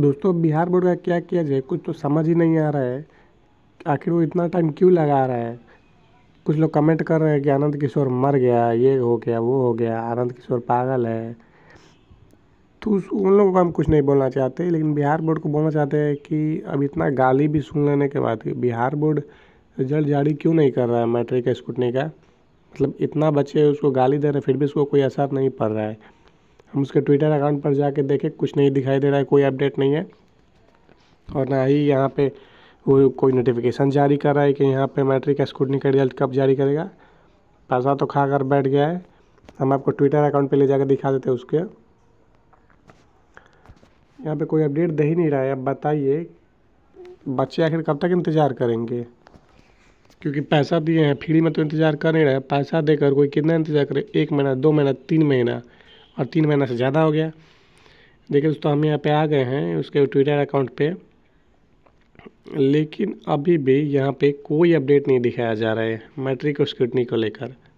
दोस्तों बिहार बोर्ड का क्या किया जाए कुछ तो समझ ही नहीं आ रहा है आखिर वो इतना टाइम क्यों लगा रहा है कुछ लोग कमेंट कर रहे हैं कि आनंद किशोर मर गया ये हो गया वो हो गया आनंद किशोर पागल है तो उन लोगों को हम कुछ नहीं बोलना चाहते लेकिन बिहार बोर्ड को बोलना चाहते हैं कि अब इतना गाली भी सुन लेने के बाद बिहार बोर्ड रिजल्ट जारी क्यों नहीं कर रहा है मैट्रिक स्कूटनी का मतलब इतना बच्चे उसको गाली दे रहे फिर भी उसको कोई असर नहीं पड़ रहा है हम उसके ट्विटर अकाउंट पर जाके देखें कुछ नहीं दिखाई दे रहा है कोई अपडेट नहीं है और ना ही यहाँ पे वो कोई नोटिफिकेशन जारी कर रहा है कि यहाँ पे मैट्रिक का स्कूटनी का रिजल्ट कब जारी करेगा पैसा तो खा कर बैठ गया है हम आपको ट्विटर अकाउंट पे ले जाकर दिखा देते हैं उसके यहाँ पे कोई अपडेट दे ही नहीं रहा है अब बताइए बच्चे आखिर कब तक इंतज़ार करेंगे क्योंकि पैसा दिए हैं फ्री में तो इंतज़ार कर नहीं रहे पैसा देकर कोई कितना इंतज़ार करे एक महीना दो महीना तीन महीना और तीन महीना से ज़्यादा हो गया देखिए दोस्तों हम यहाँ पे आ गए हैं उसके ट्विटर अकाउंट पे लेकिन अभी भी यहाँ पे कोई अपडेट नहीं दिखाया जा रहा है मैट्रिक और स्क्रूटनी को लेकर